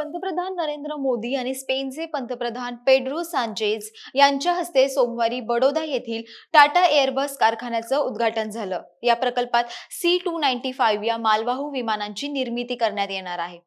पंतप्रधान नरेंद्र मोदी आणि स्पेनचे पंतप्रधान पेड्रो सांचेज यांच्या हस्ते सोमवारी बडोदा येथील टाटा एअरबस कारखान्याचं उद्घाटन झालं या प्रकल्पात सी टू नाईन्टी फाईव्ह या मालवाहू विमानांची निर्मिती करण्यात येणार आहे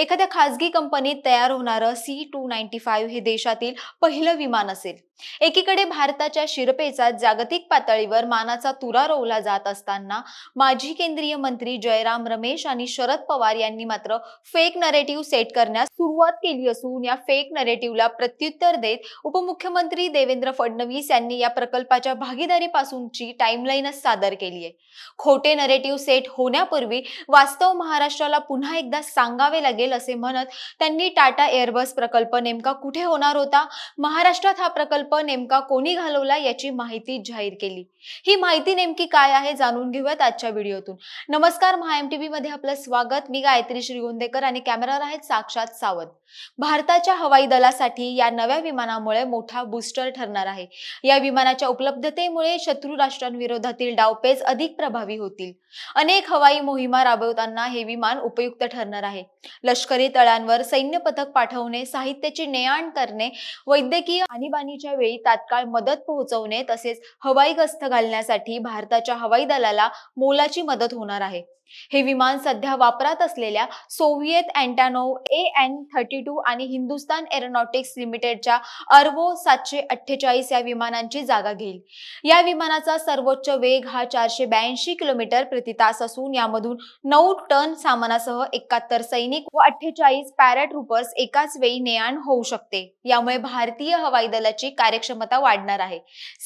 एखाद्या खासगी कंपनीत तयार होणारं सी टू नाईन्टी फाईव्ह हे देशातील पहिलं विमान असेल एकीकडे भारताच्या शिरपेचा जागतिक पातळीवर मानाचा तुरा रोवला जात असताना माजी केंद्रीय मंत्री जयराम रमेश आणि शरद पवार यांनी मात्र फेक नरेटिव्ह सेट करण्यास सुरुवात केली असून या फेक नरेटिव्हला प्रत्युत्तर देत उपमुख्यमंत्री देवेंद्र फडणवीस यांनी या प्रकल्पाच्या भागीदारीपासूनची टाइमलाईनच सादर केली आहे खोटे नरेटिव्ह सेट होण्यापूर्वी वास्तव महाराष्ट्राला पुन्हा एकदा सांगावे लागेल असे म्हणत त्यांनी टाटा एअरबस प्रकल्प नेमका कुठे होणार होता महाराष्ट्रात हा प्रकल्प प्रकल्प नेमका कोणी घालवला याची माहिती जाहीर केली ही माहिती नेमकी काय आहे जाणून घेऊयात आजच्या व्हिडिओतून नमस्कार एम टीव्ही मध्ये आपलं स्वागत मी गायत्री श्रीगोंदेकर आणि कॅमेरावर आहेत साक्षात सावंत भारताच्या हवाई दलासाठी या नव्या विमानामुळे मोठा बूस्टर ठरणार आहे या विमानाच्या उपलब्धतेमुळे शत्रू राष्ट्रांविरोधातील डावपेच अधिक प्रभावी होतील अनेक हवाई मोहिमा राबवताना हे विमान उपयुक्त ठरणार आहे लष्करी तळांवर सैन्य पथक पाठवणे साहित्याची ने आण करणे वैद्यकीय आणीबाणीच्या वेळी तात्काळ मदत पोहोचवणे तसेच हवाई गस्त घालण्यासाठी भारताच्या हवाई दलाला मोलाची मदत होणार आहे हे विमान सध्या वापरात असलेल्या Soviet Antonov A N thirty two आणि हिंदुस्तान एरोनॉटिक्स लिमिटेडच्या अर्वो सातशे अठ्ठेचाळीस या विमानांची जागा घेईल या विमानाचा सर्वोच्च वेग हा चारशे ब्याऐंशी किलोमीटर तास असून यामधून नऊ टन सामानासह एकाहत्तर सैनिक व अठ्ठेचाळीस पॅराट्रुपर्स एकाच वेळी ने होऊ शकते यामुळे भारतीय हवाई दलाची कार्यक्षमता वाढणार आहे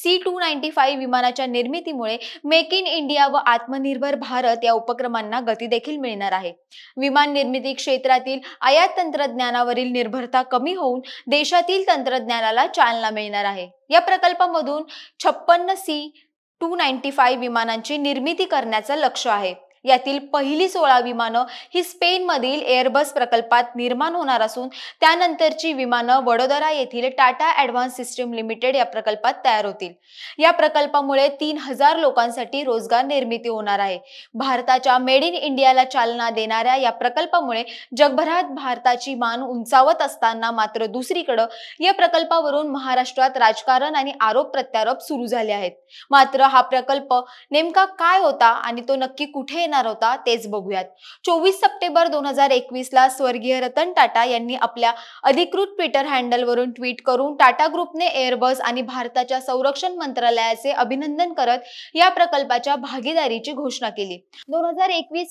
सी टू नाईन्टी फाईव्ह विमानाच्या निर्मितीमुळे मेक इन इंडिया व आत्मनिर्भर भारत या उपक्रमांना गती देखील मिळणार आहे विमान निर्मिती क्षेत्रातील आयात तंत्रज्ञानावरील निर्भरता कमी होऊन देशातील तंत्रज्ञानाला चालना मिळणार आहे या प्रकल्पामधून छप्पन्न सी टू नाईन्टी फाईव्ह विमानांची निर्मिती करण्याचं लक्ष आहे यातील पहिली सोळा विमानं ही स्पेन मधील एअरबस प्रकल्पात निर्माण होणार असून त्यानंतरची विमानं वडोदरा येथील टाटा ॲडव्हान्स सिस्टीम लिमिटेड या प्रकल्पात तयार होतील या प्रकल्पामुळे तीन हजार लोकांसाठी रोजगार निर्मिती होणार आहे भारताच्या मेड इन इंडियाला चालना देणाऱ्या या प्रकल्पामुळे जगभरात भारताची मान उंचावत असताना मात्र दुसरीकडे या प्रकल्पावरून महाराष्ट्रात राजकारण आणि आरोप प्रत्यारोप सुरू झाले आहेत मात्र हा प्रकल्प नेमका काय होता आणि तो नक्की कुठे येणार होता तेच बघूयात चोवीस सप्टेंबर दोन हजार एकवीस ला स्वर्गीय रतन टाटा यांनी आपल्या अधिकृत ट्विटर हँडलवरून ट्विट करून टाटा ग्रुपने एअरबस आणि भारताच्या संरक्षण मंत्रालयाचे अभिनंदन करत या प्रकल्पाच्या भागीदारीची घोषणा केली दोन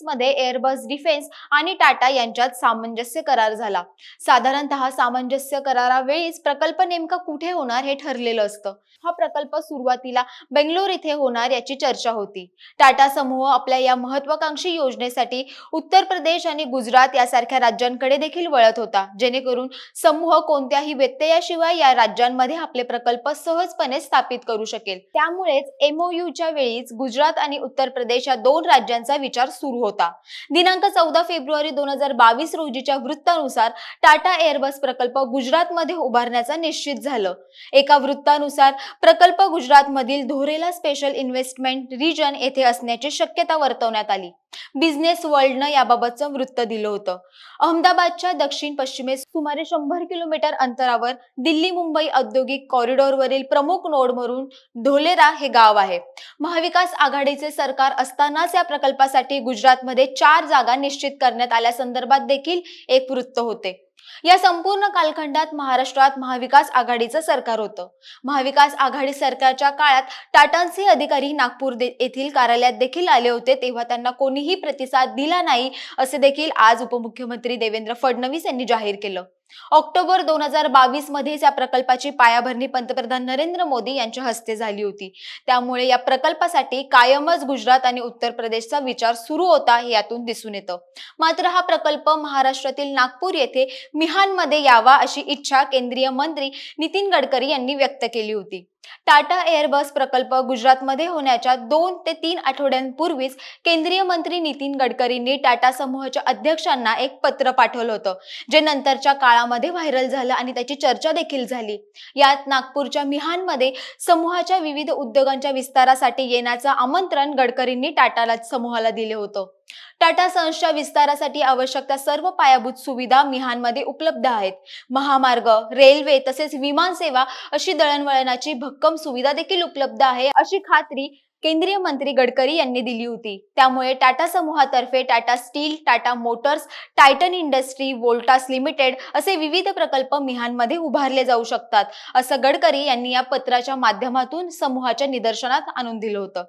मध्ये एअरबस डिफेन्स आणि टाटा यांच्यात सामंजस्य करार झाला साधारणतः सामंजस्य करारावेळीच प्रकल्प नेमका कुठे होणार हे ठरलेलं असतं हा प्रकल्प सुरुवातीला बेंगलोर इथे होणार याची चर्चा होती टाटा समूह आपल्या या महत्व महत्वाकांक्षी योजनेसाठी उत्तर प्रदेश आणि गुजरात यासारख्या राज्यांकडे देखील वळत होता जेणेकरून समूह कोणत्याही व्यत्ययाशिवाय या राज्यांमध्ये आपले प्रकल्प सहजपणे स्थापित करू शकेल त्यामुळेच एमओयूच्या वेळीच गुजरात आणि उत्तर प्रदेश या दोन राज्यांचा विचार सुरू होता दिनांक चौदा फेब्रुवारी दोन हजार बावीस रोजीच्या वृत्तानुसार टाटा एअरबस प्रकल्प गुजरात मध्ये उभारण्याचा निश्चित झालं एका वृत्तानुसार प्रकल्प गुजरातमधील धोरेला स्पेशल इन्व्हेस्टमेंट रिजन येथे असण्याची शक्यता वर्तवण्यात आली आली बिझनेस वर्ल्डनं याबाबतचं वृत्त दिलं होतं अहमदाबादच्या दक्षिण पश्चिमेस सुमारे शंभर किलोमीटर अंतरावर दिल्ली मुंबई औद्योगिक कॉरिडॉरवरील प्रमुख नोड म्हणून ढोलेरा हे गाव आहे महाविकास आघाडीचे सरकार असतानाच या प्रकल्पासाठी गुजरातमध्ये चार जागा निश्चित करण्यात आल्या संदर्भात देखील एक वृत्त होते या संपूर्ण कालखंडात महाराष्ट्रात महाविकास आघाडीचं सरकार होतं महाविकास आघाडी सरकारच्या काळात टाटांचे अधिकारी नागपूर येथील कार्यालयात देखील आले होते तेव्हा त्यांना कोणीही प्रतिसाद दिला नाही असे देखील आज उपमुख्यमंत्री देवेंद्र फडणवीस यांनी जाहीर केलं ऑक्टोबर दोन हजार बावीस मध्येच या प्रकल्पाची पायाभरणी पंतप्रधान नरेंद्र मोदी यांच्या हस्ते झाली होती त्यामुळे या प्रकल्पासाठी कायमच गुजरात आणि उत्तर प्रदेशचा विचार सुरू होता हे यातून दिसून येतं मात्र हा प्रकल्प महाराष्ट्रातील नागपूर येथे मिहानमध्ये यावा अशी इच्छा केंद्रीय मंत्री नितीन गडकरी यांनी व्यक्त केली होती टाटा एअरबस प्रकल्प गुजरातमध्ये होण्याच्या दोन ते तीन आठवड्यांपूर्वीच केंद्रीय मंत्री नितीन गडकरींनी टाटा समूहाच्या अध्यक्षांना एक पत्र पाठवलं होतं जे नंतरच्या काळामध्ये व्हायरल झालं आणि त्याची चर्चा देखील झाली यात नागपूरच्या मिहानमध्ये समूहाच्या विविध उद्योगांच्या विस्तारासाठी येण्याचं आमंत्रण गडकरींनी टाटाला समूहाला दिलं होतं टाटा सन्सच्या विस्तारासाठी आवश्यक त्या सर्व पायाभूत सुविधा मिहानमध्ये उपलब्ध आहेत महामार्ग रेल्वे तसेच विमानसेवा अशी दळणवळणाची भक्कम सुविधा देखील उपलब्ध आहे अशी खात्री केंद्रीय मंत्री गडकरी यांनी दिली होती त्यामुळे टाटा समूहातर्फे Tata steel Tata motors Titan industry Voltas limited असे विविध प्रकल्प मिहानमध्ये उभारले जाऊ शकतात असं गडकरी यांनी या पत्राच्या माध्यमातून समूहाच्या निदर्शनात आणून दिलं होतं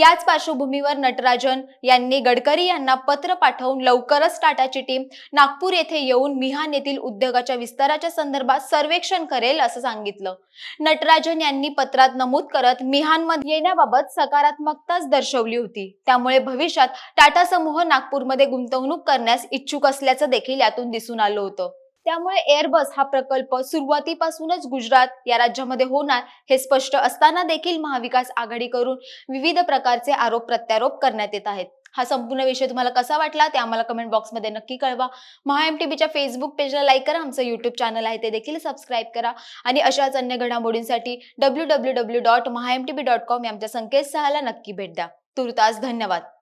याच पार्श्वभूमीवर नटराजन यांनी गडकरी यांना पत्र पाठवून लवकरच टाटाची टीम नागपूर येथे येऊन मिहान येथील उद्योगाच्या विस्ताराच्या संदर्भात सर्वेक्षण करेल असं सांगितलं नटराजन यांनी पत्रात नमूद करत मिहानमध्ये येण्याबाबत सकाळ सकारात्मकताच दर्शवली होती त्यामुळे भविष्यात टाटा समूह नागपूरमध्ये गुंतवणूक करण्यास इच्छुक असल्याचं देखील यातून दिसून आलं होतं त्यामुळे एअरबस हा प्रकल्प सुरुवातीपासूनच गुजरात या राज्यामध्ये होणार हे स्पष्ट असताना देखील महाविकास आघाडी करून विविध प्रकारचे आरोप प्रत्यारोप करण्यात येत आहेत हा संपूर्ण विषय तुम्हाला कसा वाटला ते आम्हाला कमेंट बॉक्समध्ये नक्की कळवा महाएमटीबीच्या फेसबुक पेजला लाईक करा आमचं यूट्यूब चॅनल आहे ते देखील सबस्क्राईब करा आणि अशाच अन्य घडामोडींसाठी W W W dot MahaMTB dot com या आमच्या संकेतस्थळाला नक्की भेट द्या तुर्तास धन्यवाद